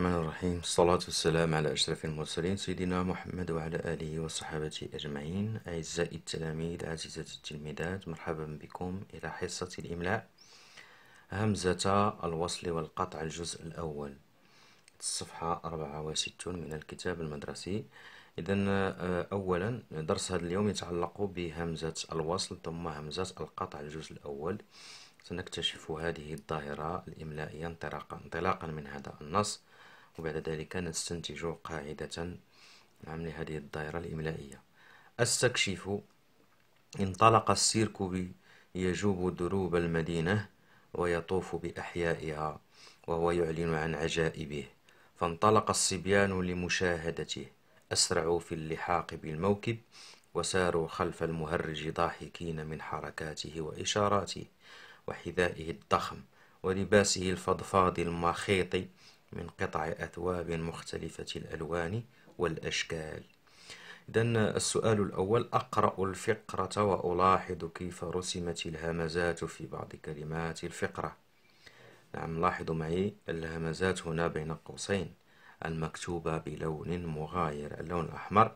الرحمن الرحيم الصلاة والسلام على أشرف المرسلين سيدنا محمد وعلى آله وصحبه أجمعين أعزائي التلاميذ عزيزة التلميذات مرحبا بكم إلى حصة الإملاء همزة الوصل والقطع الجزء الأول الصفحة 64 من الكتاب المدرسي إذا آه، أولا درس هذا اليوم يتعلق بهمزة الوصل ثم همزة القطع الجزء الأول سنكتشف هذه الظاهرة الإملائية انطلاقا انطلاقا من هذا النص وبعد ذلك نستنتج قاعدة نعم لهذه الدائرة الإملائية استكشف انطلق السيرك يجوب دروب المدينة ويطوف بأحيائها وهو يعلن عن عجائبه فانطلق الصبيان لمشاهدته أسرعوا في اللحاق بالموكب وساروا خلف المهرج ضاحكين من حركاته وإشاراته وحذائه الضخم ولباسه الفضفاض المخيط من قطع أثواب مختلفة الألوان والأشكال إذا السؤال الأول أقرأ الفقرة وألاحظ كيف رسمت الهمزات في بعض كلمات الفقرة نعم لاحظوا معي الهمزات هنا بين قوسين المكتوبة بلون مغاير اللون الأحمر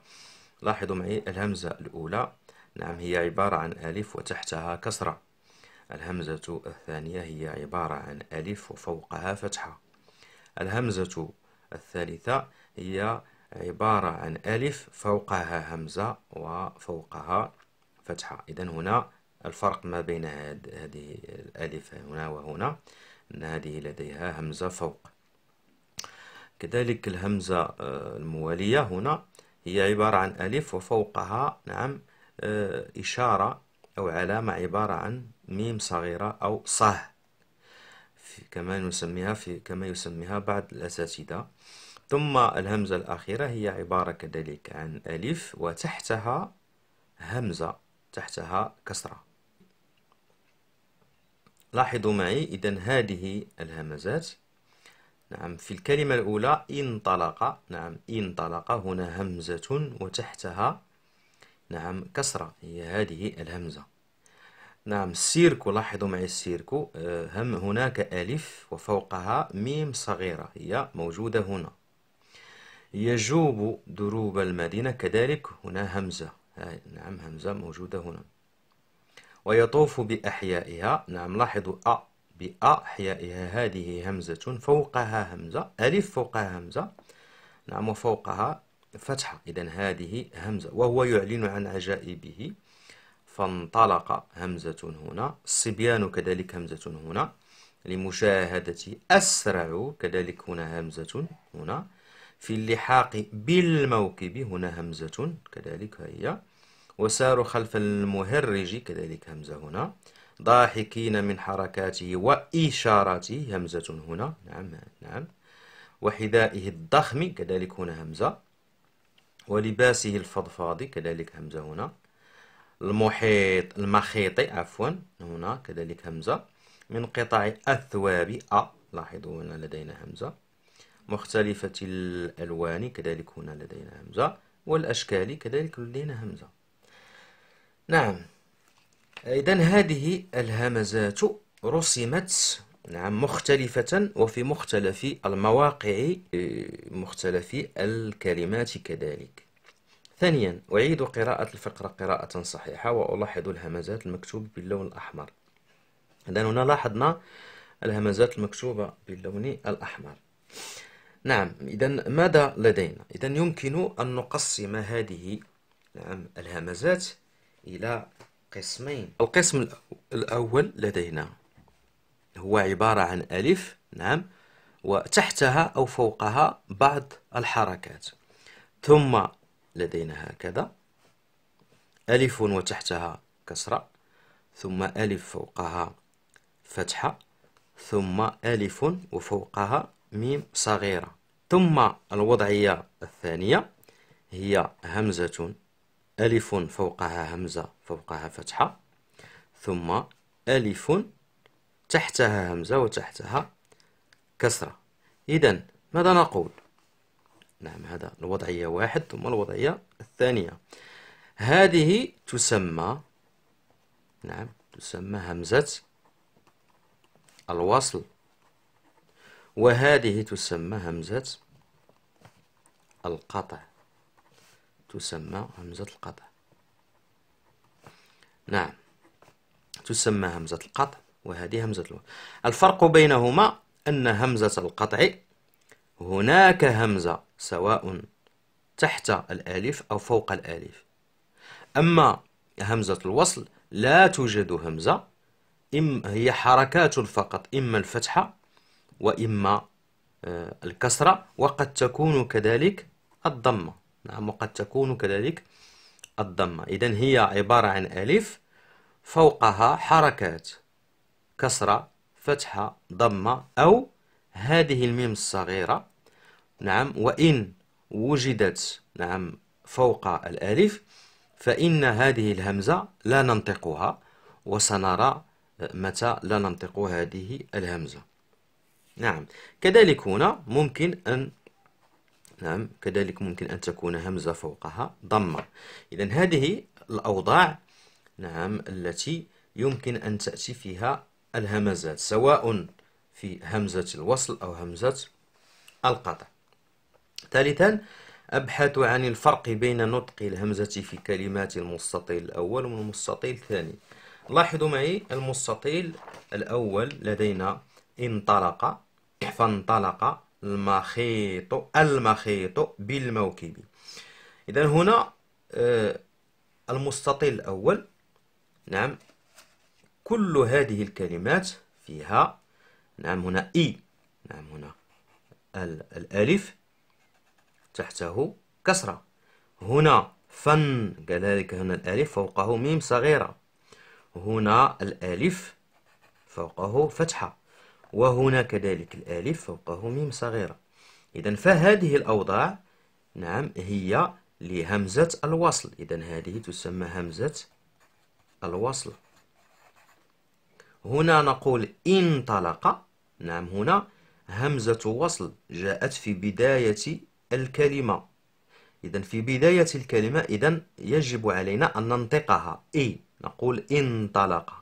لاحظوا معي الهمزة الأولى نعم هي عبارة عن ألف وتحتها كسرة الهمزة الثانية هي عبارة عن ألف وفوقها فتحة الهمزة الثالثة هي عبارة عن ألف فوقها همزة وفوقها فتحة إذا هنا الفرق ما بين هذه الألف هنا وهنا أن هذه لديها همزة فوق كذلك الهمزة آه، الموالية هنا هي عبارة عن ألف وفوقها نعم آه، إشارة أو علامة عبارة عن ميم صغيرة أو صه كما نسميها في كما يسميها بعض الأساتذة ثم الهمزة الأخيرة هي عبارة كذلك عن ألف وتحتها همزة تحتها كسرة لاحظوا معي إذا هذه الهمزات نعم في الكلمة الأولى انطلق نعم انطلق هنا همزة وتحتها نعم كسرة هي هذه الهمزة نعم سيركو لاحظوا معي السيركو آه، هم هناك ألف وفوقها ميم صغيرة هي موجودة هنا يجوب دروب المدينة كذلك هنا همزة آه، نعم همزة موجودة هنا ويطوف بأحيائها نعم لاحظوا أ بأحيائها هذه همزة فوقها همزة ألف فوقها همزة نعم وفوقها فتحة إذا هذه همزة وهو يعلن عن عجائبه فانطلق همزة هنا الصبيان كذلك همزة هنا لمشاهدة أسرع كذلك هنا همزة هنا في اللحاق بالموكب هنا همزة كذلك هي وسار خلف المهرج كذلك همزة هنا ضاحكين من حركاته وإشارته همزة هنا نعم نعم وحذائه الضخم كذلك هنا همزة ولباسه الفضفاض كذلك همزة هنا المحيط المخيطي عفوا هنا كذلك همزة من قطع الثواب أ لاحظوا هنا لدينا همزة مختلفة الألوان كذلك هنا لدينا همزة والأشكال كذلك لدينا همزة نعم إذا هذه الهمزات رسمت نعم مختلفة وفي مختلف المواقع مختلف الكلمات كذلك ثانيا أعيد قراءة الفقرة قراءة صحيحة وألاحظ الهمزات المكتوبة باللون الأحمر إذا هنا لاحظنا الهمزات المكتوبة باللون الأحمر نعم إذا ماذا لدينا؟ إذا يمكن أن نقسم هذه نعم الهمزات إلى قسمين القسم الأول لدينا هو عبارة عن ألف نعم وتحتها أو فوقها بعض الحركات ثم لدينا هكذا ألف وتحتها كسرة ثم ألف فوقها فتحة ثم ألف وفوقها ميم صغيرة ثم الوضعية الثانية هي همزة ألف فوقها همزة فوقها فتحة ثم ألف تحتها همزة وتحتها كسرة إذا ماذا نقول نعم هذا الوضعية واحد ثم الوضعية الثانية هذه تسمى نعم تسمى همزة الوصل وهذه تسمى همزة القطع تسمى همزة القطع نعم تسمى همزة القطع وهذه همزة الوصل الفرق بينهما أن همزة القطع هناك همزة سواء تحت الألف أو فوق الألف أما همزة الوصل لا توجد همزة إم هي حركات فقط إما الفتحة وإما آه، الكسرة وقد تكون كذلك الضمة نعم وقد تكون كذلك الضمة إذا هي عبارة عن ألف فوقها حركات كسرة فتحة ضمة أو هذه الميم الصغيرة نعم وإن وجدت نعم فوق الألف فإن هذه الهمزة لا ننطقها وسنرى متى لا ننطق هذه الهمزة نعم كذلك هنا ممكن أن نعم كذلك ممكن أن تكون همزة فوقها ضمة إذا هذه الأوضاع نعم التي يمكن أن تأتي فيها الهمزات سواء في همزة الوصل أو همزة القطع ثالثا أبحث عن الفرق بين نطق الهمزة في كلمات المستطيل الأول والمستطيل الثاني لاحظوا معي المستطيل الأول لدينا انطلق فانطلق المخيط المخيط بالموكب إذا هنا آه، المستطيل الأول نعم كل هذه الكلمات فيها نعم هنا إي نعم هنا الألف تحته كسرة هنا فن كذلك هنا الألف فوقه ميم صغيرة هنا الألف فوقه فتحة وهنا كذلك الألف فوقه ميم صغيرة إذا فهذه الأوضاع نعم هي لهمزة الوصل إذا هذه تسمى همزة الوصل هنا نقول انطلق نعم هنا همزة وصل جاءت في بداية الكلمة إذا في بداية الكلمة إذا يجب علينا أن ننطقها إي نقول انطلق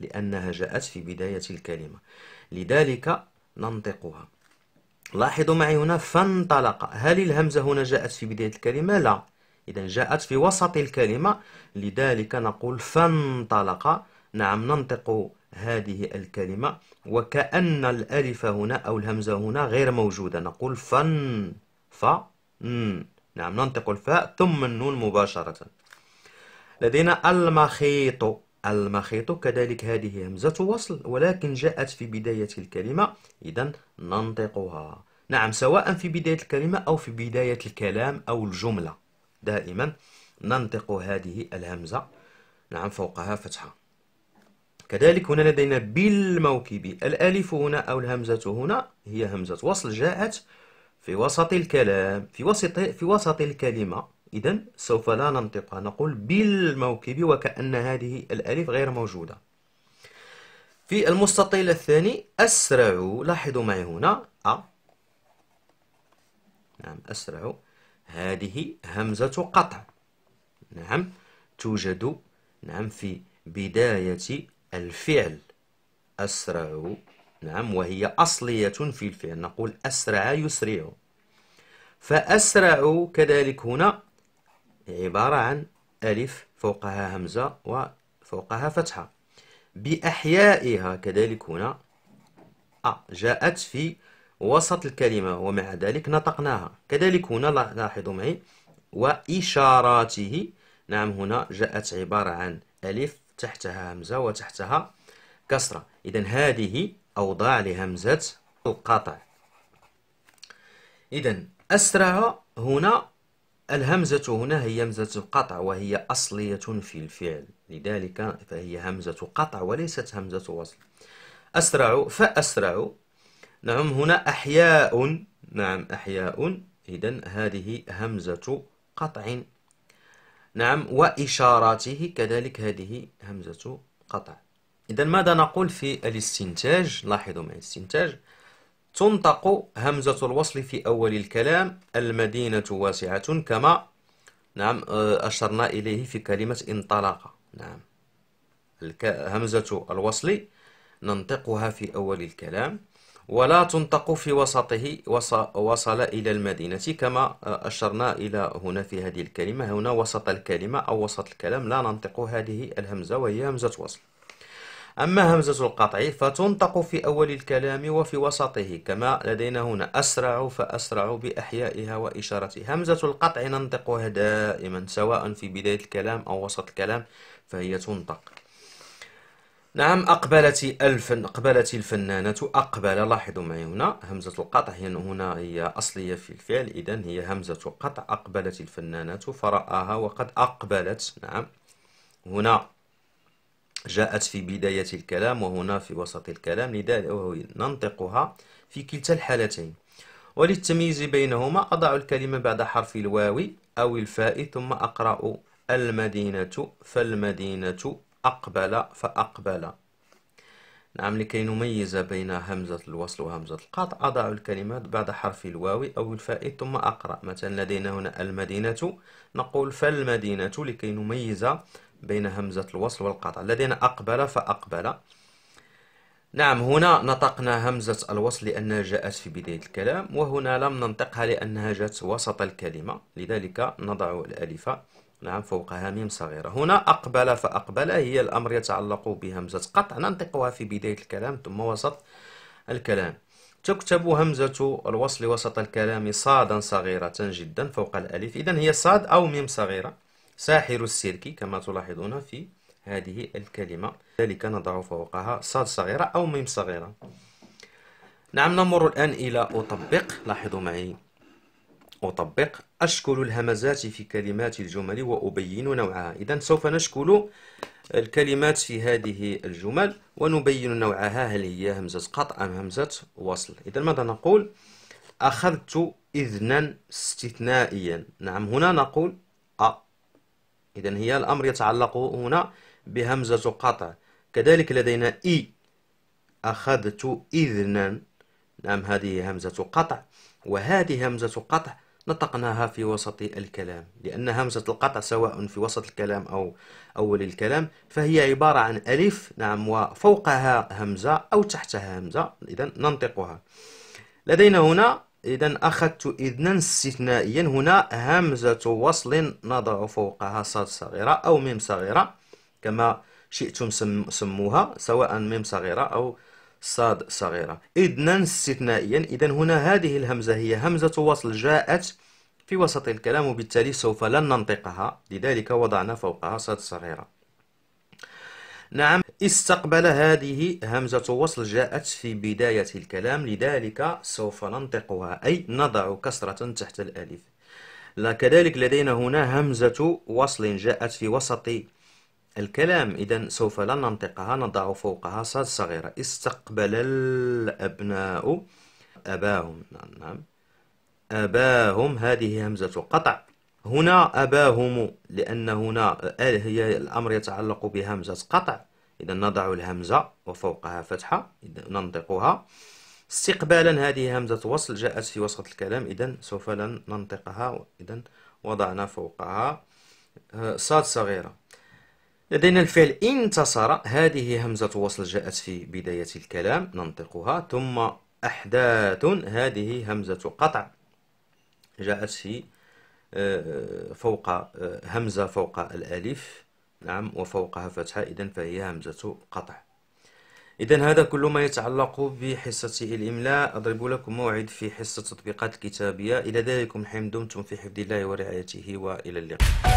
لأنها جاءت في بداية الكلمة لذلك ننطقها لاحظوا معي هنا فانطلق هل الهمزة هنا جاءت في بداية الكلمة؟ لا إذا جاءت في وسط الكلمة لذلك نقول فانطلق نعم ننطق هذه الكلمة وكأن الألف هنا أو الهمزة هنا غير موجودة نقول فن فن نعم ننطق الفاء ثم النون مباشرة لدينا المخيط المخيط كذلك هذه همزة وصل ولكن جاءت في بداية الكلمة إذا ننطقها نعم سواء في بداية الكلمة أو في بداية الكلام أو الجملة دائما ننطق هذه الهمزة نعم فوقها فتحة كذلك هنا لدينا بالموكب الألف هنا أو الهمزة هنا هي همزة وصل جاءت في وسط الكلام في وسط في وسط الكلمة إذا سوف لا ننطقها نقول بالموكب وكأن هذه الألف غير موجودة في المستطيل الثاني أسرع لاحظوا معي هنا أ آه. نعم أسرع هذه همزة قطع نعم توجد نعم في بداية الفعل أسرع نعم وهي أصلية في الفعل نقول أسرع يسرع فأسرع كذلك هنا عبارة عن ألف فوقها همزة وفوقها فتحة بأحيائها كذلك هنا أ آه، جاءت في وسط الكلمة ومع ذلك نطقناها كذلك هنا لاحظوا معي وإشاراته نعم هنا جاءت عبارة عن ألف تحتها همزة وتحتها كسرة إذا هذه أوضاع لهمزة القطع إذا أسرع هنا الهمزة هنا هي همزة القطع وهي أصلية في الفعل لذلك فهي همزة قطع وليست همزة وصل أسرع فأسرع نعم هنا أحياء نعم أحياء إذا هذه همزة قطع نعم وإشاراته كذلك هذه همزة قطع إذا ماذا نقول في الاستنتاج لاحظوا معي الاستنتاج تنطق همزة الوصل في أول الكلام المدينة واسعة كما نعم آه، أشرنا إليه في كلمة انطلاقة نعم همزة الوصل ننطقها في أول الكلام ولا تنطق في وسطه وصل إلى المدينة كما آه، أشرنا إلى هنا في هذه الكلمة هنا وسط الكلمة أو وسط الكلام لا ننطق هذه الهمزة وهي همزة وصل أما همزة القطع فتنطق في أول الكلام وفي وسطه كما لدينا هنا أسرع فأسرع بأحيائها وإشارتها همزة القطع ننطقها دائما سواء في بداية الكلام أو وسط الكلام فهي تنطق نعم أقبلت الفن أقبلت الفنانة أقبل لاحظوا معي هنا همزة القطع هي هنا هي أصلية في الفعل إذا هي همزة قطع أقبلت الفنانة فرآها وقد أقبلت نعم هنا جاءت في بداية الكلام وهنا في وسط الكلام لذلك ننطقها في كلتا الحالتين وللتمييز بينهما أضع الكلمة بعد حرف الواو أو الفاء ثم أقرأ المدينة فالمدينة أقبل فأقبل نعم لكي نميز بين همزة الوصل وهمزة القطع أضع الكلمات بعد حرف الواو أو الفاء ثم أقرأ مثلا لدينا هنا المدينة نقول فالمدينة لكي نميز بين همزة الوصل والقطع لدينا أقبل فأقبل نعم هنا نطقنا همزة الوصل لأنها جاءت في بداية الكلام وهنا لم ننطقها لأنها جاءت وسط الكلمة لذلك نضع الألفة نعم فوقها ميم صغيرة هنا أقبل فأقبل هي الأمر يتعلق بهمزة قطع ننطقها في بداية الكلام ثم وسط الكلام تكتب همزة الوصل وسط الكلام صادا صغيرة جدا فوق الألف إذن هي صاد أو ميم صغيرة ساحر السيرك كما تلاحظون في هذه الكلمة ذلك نضع فوقها صاد صغيرة أو ميم صغيرة نعم نمر الآن إلى أطبق لاحظوا معي أطبق أشكل الهمزات في كلمات الجمل وأبين نوعها إذا سوف نشكل الكلمات في هذه الجمل ونبين نوعها هل هي همزة قطع أم همزة وصل إذا ماذا نقول أخذت إذنا استثنائيا نعم هنا نقول أ إذا هي الأمر يتعلق هنا بهمزة قطع كذلك لدينا إي أخذت إذنا نعم هذه همزة قطع وهذه همزة قطع نطقناها في وسط الكلام لأن همزة القطع سواء في وسط الكلام أو أول الكلام فهي عبارة عن ألف نعم وفوقها همزة أو تحتها همزة إذا ننطقها لدينا هنا إذا أخذت إذنا استثنائيا هنا همزة وصل نضع فوقها صاد صغيرة أو ميم صغيرة كما شئتم سموها سواء ميم صغيرة أو صاد صغيرة إذن استثنائيا إذا هنا هذه الهمزة هي همزة وصل جاءت في وسط الكلام وبالتالي سوف لن ننطقها لذلك وضعنا فوقها صاد صغيرة نعم استقبل هذه همزة وصل جاءت في بداية الكلام لذلك سوف ننطقها أي نضع كسرة تحت الألف كذلك لدينا هنا همزة وصل جاءت في وسط الكلام إذا سوف لا ننطقها نضع فوقها صاد صغيرة استقبل الأبناء أباهم نعم, نعم. أباهم هذه همزة قطع هنا أباهم لأن هنا آه، هي الأمر يتعلق بهمزة قطع إذا نضع الهمزة وفوقها فتحة إذا ننطقها استقبالا هذه همزة وصل جاءت في وسط الكلام إذا سوف لن ننطقها إذا وضعنا فوقها آه، صاد صغيرة لدينا الفعل انتصر هذه همزة وصل جاءت في بداية الكلام ننطقها ثم أحداث هذه همزة قطع جاءت في آه، فوق آه، همزة فوق الألف نعم وفوقها فتحة إذا فهي همزة قطع إذا هذا كل ما يتعلق بحصة الإملاء أضرب لكم موعد في حصة التطبيقات الكتابية إلى ذلك الحمد دمتم في حفظ الله ورعايته وإلى اللقاء